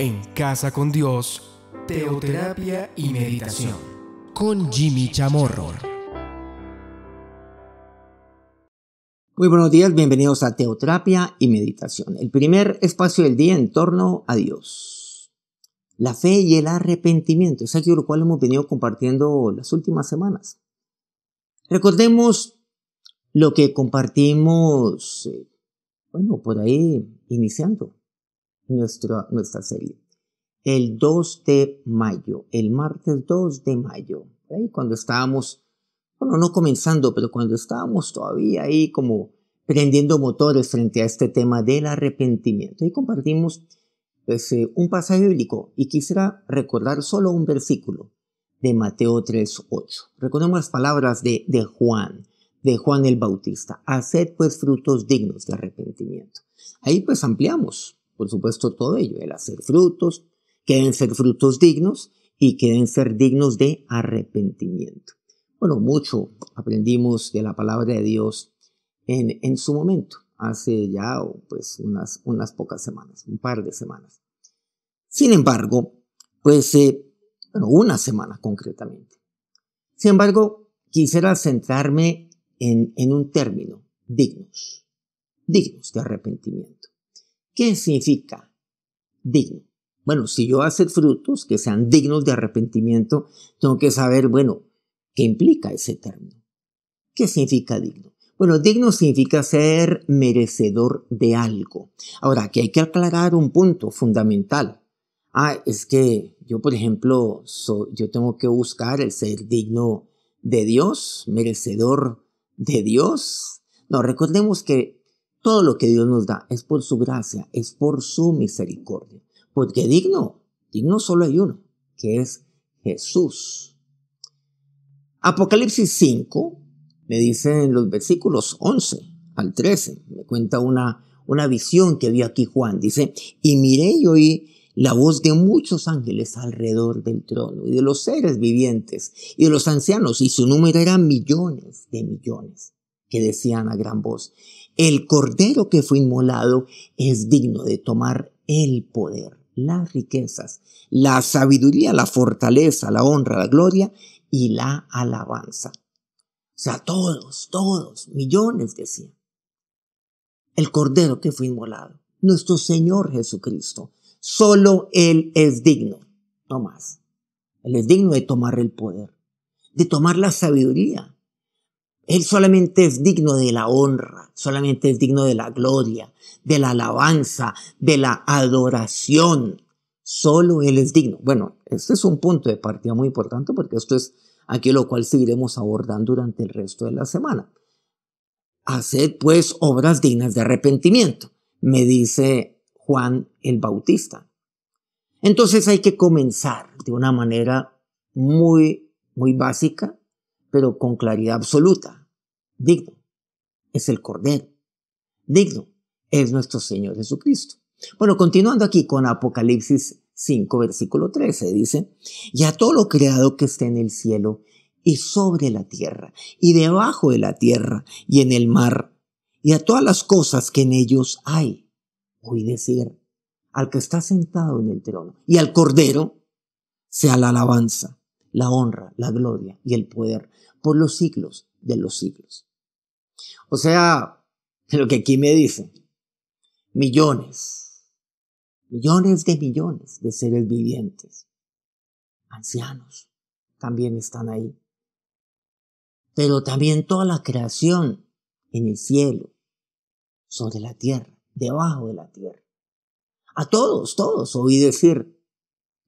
en Casa con Dios, Teoterapia y Meditación, con Jimmy Chamorro. Muy buenos días, bienvenidos a Teoterapia y Meditación, el primer espacio del día en torno a Dios. La fe y el arrepentimiento es algo lo cual hemos venido compartiendo las últimas semanas. Recordemos lo que compartimos, eh, bueno, por ahí iniciando nuestra, nuestra serie. El 2 de mayo, el martes 2 de mayo, ahí cuando estábamos, bueno, no comenzando, pero cuando estábamos todavía ahí como prendiendo motores frente a este tema del arrepentimiento. Y compartimos pues, eh, un pasaje bíblico y quisiera recordar solo un versículo de Mateo 3.8. Recordemos las palabras de, de Juan, de Juan el Bautista. Haced pues frutos dignos de arrepentimiento. Ahí pues ampliamos por supuesto, todo ello, el hacer frutos, que deben ser frutos dignos y que deben ser dignos de arrepentimiento. Bueno, mucho aprendimos de la palabra de Dios en, su momento, hace ya oh, pues unas, unas pocas semanas, un par de semanas. Sin embargo, pues, eh, bueno, una semana concretamente. Sin embargo, quisiera centrarme en un término, dignos, dignos de arrepentimiento. ¿Qué significa digno? Bueno, si yo hace frutos que sean dignos de arrepentimiento, tengo que saber, bueno, ¿qué implica ese término? ¿Qué significa digno? Bueno, digno significa ser merecedor de algo. Ahora, aquí hay que aclarar un punto fundamental. Ah, es que yo, por ejemplo, yo tengo que buscar el ser digno de Dios, merecedor de Dios. No, recordemos que todo lo que Dios nos da es por su gracia, es por su misericordia. Porque digno, digno solo hay uno, que es Jesús. Apocalipsis 5 me dice en los versículos 11 al 13, me cuenta una, una visión que vio aquí Juan. Dice, y miré y oí la voz de muchos ángeles alrededor del trono y de los seres vivientes y de los ancianos, y su número era millones de millones que decían a gran voz, el cordero que fue inmolado es digno de tomar el poder, las riquezas, la sabiduría, la fortaleza, la honra, la gloria y la alabanza. O sea, todos, todos, millones decían. El cordero que fue inmolado, nuestro Señor Jesucristo, solo Él es digno, no más. Él es digno de tomar el poder, de tomar la sabiduría, él solamente es digno de la honra, solamente es digno de la gloria, de la alabanza, de la adoración. Solo Él es digno. Bueno, este es un punto de partida muy importante porque esto es aquí lo cual seguiremos abordando durante el resto de la semana. Haced pues obras dignas de arrepentimiento, me dice Juan el Bautista. Entonces hay que comenzar de una manera muy, muy básica, pero con claridad absoluta. Digno es el Cordero. Digno es nuestro Señor Jesucristo. Bueno, continuando aquí con Apocalipsis 5, versículo 13, dice, y a todo lo creado que esté en el cielo y sobre la tierra y debajo de la tierra y en el mar y a todas las cosas que en ellos hay. Voy decir, al que está sentado en el trono y al cordero, sea la alabanza, la honra, la gloria y el poder por los siglos de los siglos. O sea, lo que aquí me dicen, millones, millones de millones de seres vivientes, ancianos, también están ahí. Pero también toda la creación en el cielo, sobre la tierra, debajo de la tierra. A todos, todos oí decir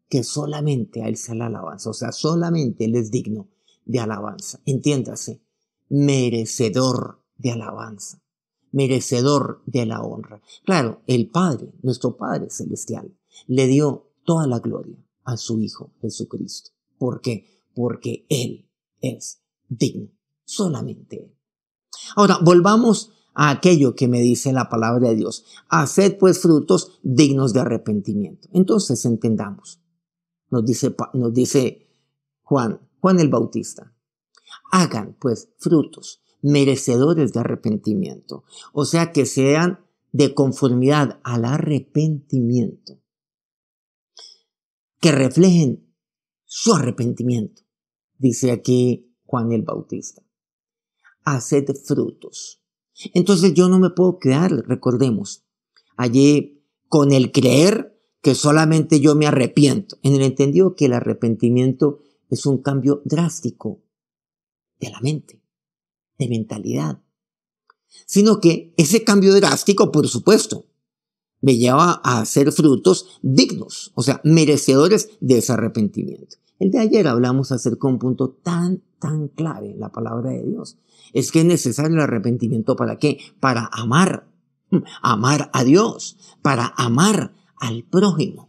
que solamente a Él se la alabanza, o sea, solamente Él es digno de alabanza. Entiéndase, merecedor de alabanza, merecedor de la honra. Claro, el Padre, nuestro Padre Celestial, le dio toda la gloria a su Hijo Jesucristo. ¿Por qué? Porque Él es digno, solamente Él. Ahora, volvamos a aquello que me dice la palabra de Dios. Haced pues frutos dignos de arrepentimiento. Entonces entendamos, nos dice, nos dice Juan, Juan el Bautista, hagan pues frutos merecedores de arrepentimiento. O sea, que sean de conformidad al arrepentimiento. Que reflejen su arrepentimiento, dice aquí Juan el Bautista. Haced frutos. Entonces yo no me puedo quedar, recordemos, allí con el creer que solamente yo me arrepiento, en el entendido que el arrepentimiento es un cambio drástico de la mente mentalidad. Sino que ese cambio drástico, por supuesto, me lleva a hacer frutos dignos, o sea, merecedores de ese arrepentimiento. El de ayer hablamos acerca de un punto tan, tan clave en la palabra de Dios. Es que es necesario el arrepentimiento para qué? Para amar, amar a Dios, para amar al prójimo.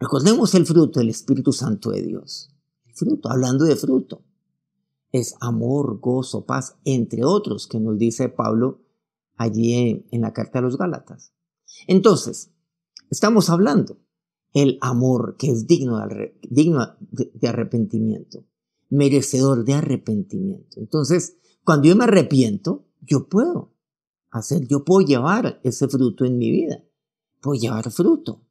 Recordemos el fruto del Espíritu Santo de Dios. El fruto, hablando de fruto es amor, gozo, paz, entre otros que nos dice Pablo allí en, la carta a los Gálatas. Entonces, estamos hablando el amor que es digno, de, digno de arrepentimiento, merecedor de arrepentimiento. Entonces, cuando yo me arrepiento, yo puedo hacer, yo puedo llevar ese fruto en mi vida, puedo llevar fruto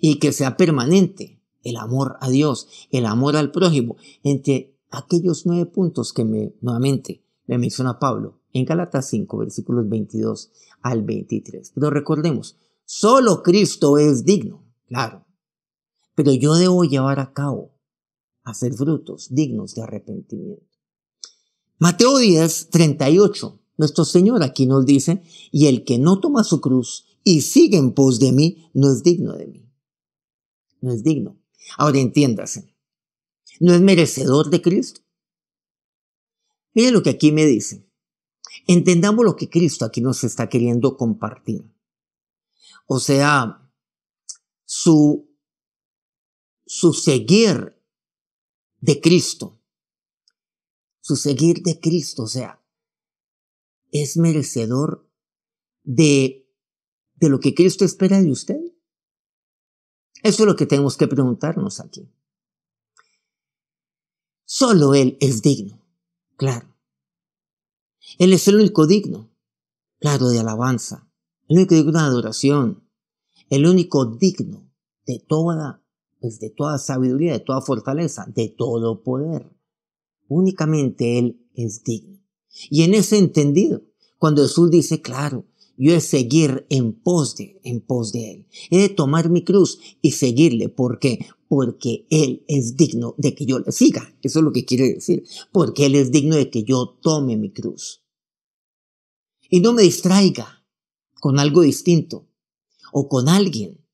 y que sea permanente el amor a Dios, el amor al prójimo, entre aquellos nueve puntos que me, nuevamente le menciona Pablo en Galatas 5, versículos 22 al 23. Pero recordemos, solo Cristo es digno, claro, pero yo debo llevar a cabo, hacer frutos dignos de arrepentimiento. Mateo 10, 38, nuestro Señor aquí nos dice, y el que no toma su cruz y sigue en pos de mí, no es digno de mí. No es digno. Ahora entiéndase, no es merecedor de Cristo. Mire lo que aquí me dice. Entendamos lo que Cristo aquí nos está queriendo compartir. O sea, su, su seguir de Cristo. Su seguir de Cristo, o sea, es merecedor de, de lo que Cristo espera de usted. Eso es lo que tenemos que preguntarnos aquí. Solo Él es digno, claro. Él es el único digno, claro, de alabanza, el único digno de adoración, el único digno de toda, pues, de toda sabiduría, de toda fortaleza, de todo poder. Únicamente Él es digno. Y en ese entendido, cuando Jesús dice, claro, yo he seguir en pos de, en pos de Él. He de tomar mi cruz y seguirle. porque porque Él es digno de que yo le siga. Eso es lo que quiere decir, porque Él es digno de que yo tome mi cruz. Y no me distraiga con algo distinto o con alguien.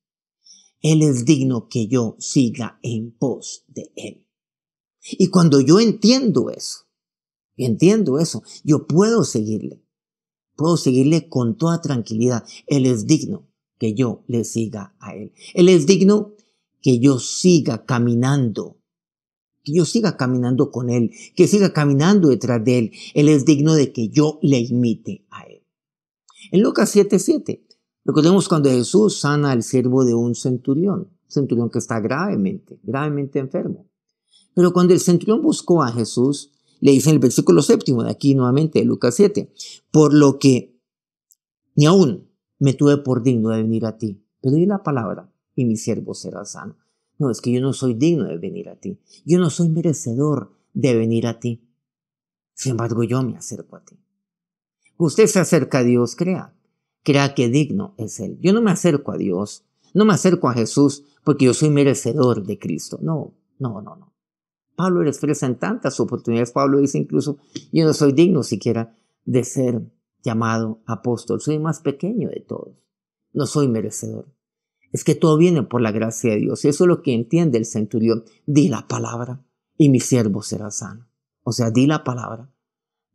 Él es digno que yo siga en pos de Él. Y cuando yo entiendo eso, entiendo eso, yo puedo seguirle. Puedo seguirle con toda tranquilidad. Él es digno que yo le siga a Él. Él es digno que yo siga caminando, que yo siga caminando con Él, que siga caminando detrás de Él. Él es digno de que yo le imite a Él. En Lucas 7:7, 7, recordemos cuando Jesús sana al siervo de un centurión, centurión que está gravemente, gravemente enfermo. Pero cuando el centurión buscó a Jesús, le dice en el versículo séptimo de aquí nuevamente, de Lucas 7, por lo que ni aún me tuve por digno de venir a ti. Pero di la palabra y mi siervo será sano. No, es que yo no soy digno de venir a ti. Yo no soy merecedor de venir a ti. Sin embargo, yo me acerco a ti. Usted se acerca a Dios, crea. Crea que digno es Él. Yo no me acerco a Dios, no me acerco a Jesús porque yo soy merecedor de Cristo. No, no, no, no. Pablo expresa en tantas oportunidades. Pablo dice incluso, yo no soy digno siquiera de ser llamado apóstol. Soy más pequeño de todos. No soy merecedor. Es que todo viene por la gracia de Dios. Eso es lo que entiende el centurión. Di la palabra y mi siervo será sano. O sea, di la palabra.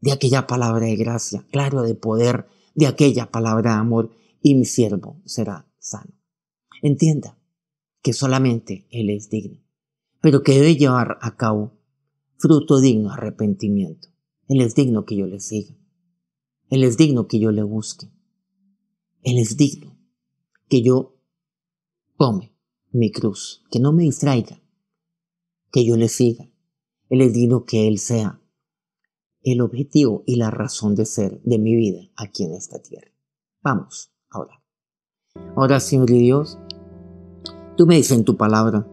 De aquella palabra de gracia, claro, de poder, de aquella palabra de amor y mi siervo será sano. Entienda que solamente Él es digno, pero que debe llevar a cabo fruto digno, arrepentimiento. Él es digno que yo le siga. Él es digno que yo le busque. Él es digno que yo come mi cruz, que no me distraiga, que yo le siga, el digno que él sea, el objetivo y la razón de ser de mi vida aquí en esta tierra. Vamos, ahora. Ahora, Señor y Dios, tú me dices en tu palabra,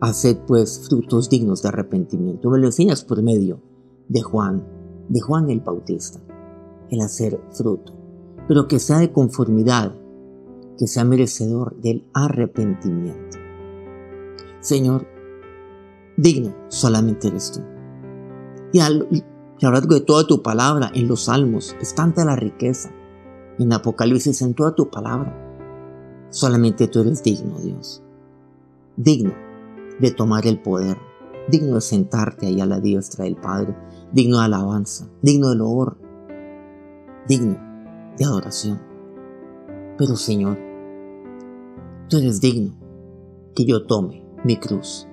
haced pues frutos dignos de arrepentimiento. Me lo enseñas por medio de Juan, de Juan el Bautista, el hacer fruto, pero que sea de conformidad que sea merecedor del arrepentimiento. Señor, digno solamente eres tú. Y a de toda tu palabra, en los salmos, es tanta la riqueza, en Apocalipsis, en toda tu palabra. Solamente tú eres digno, Dios. Digno de tomar el poder, digno de sentarte ahí a la diestra del Padre, digno de alabanza, digno de loor, digno de adoración. Pero Señor, Tú eres digno que yo tome mi cruz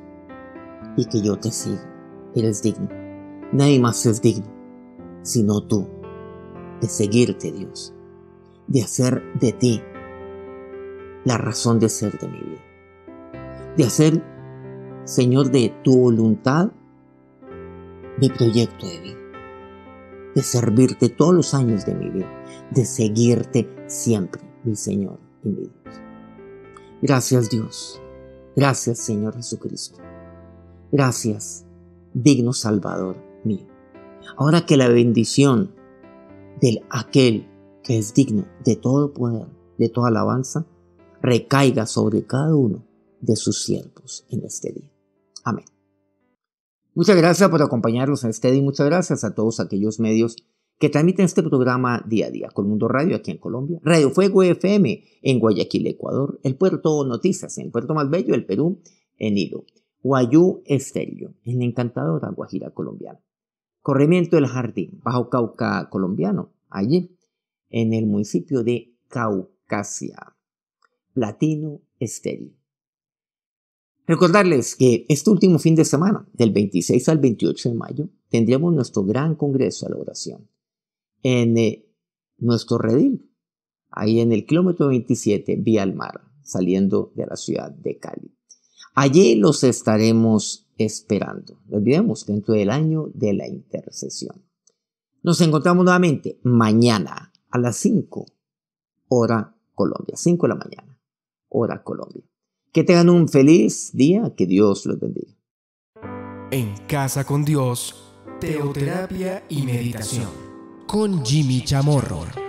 y que yo te siga. Eres digno. Nadie más es digno, sino tú, de seguirte, Dios, de hacer de ti la razón de ser de mi vida, de hacer, Señor, de tu voluntad mi proyecto de vida, de servirte todos los años de mi vida, de seguirte siempre, mi Señor y mi Dios. Gracias Dios. Gracias Señor Jesucristo. Gracias, digno Salvador mío. Ahora que la bendición del aquel que es digno de todo poder, de toda alabanza, recaiga sobre cada uno de sus siervos en este día. Amén. Muchas gracias por acompañarnos en este día y muchas gracias a todos aquellos medios que transmiten este programa día a día. con Mundo Radio aquí en Colombia, Radio Fuego FM en Guayaquil, Ecuador, El Puerto Noticias en Puerto Más Bello, el Perú, en Hilo, Guayú Estéreo en la encantadora Guajira colombiana, Corrimiento del Jardín, Bajo Cauca colombiano, allí en el municipio de Caucasia, Platino Estéreo. Recordarles que este último fin de semana, del 26 al 28 de mayo, tendremos nuestro gran congreso a la oración en eh, nuestro redil, ahí en el kilómetro 27, vía al mar, saliendo de la ciudad de Cali. Allí los estaremos esperando. No olvidemos que dentro del año de la intercesión. Nos encontramos nuevamente mañana a las 5, hora Colombia, 5 de la mañana, hora Colombia. Que tengan un feliz día, que Dios los bendiga. En casa con Dios, teoterapia y meditación con Jimmy Chamorro.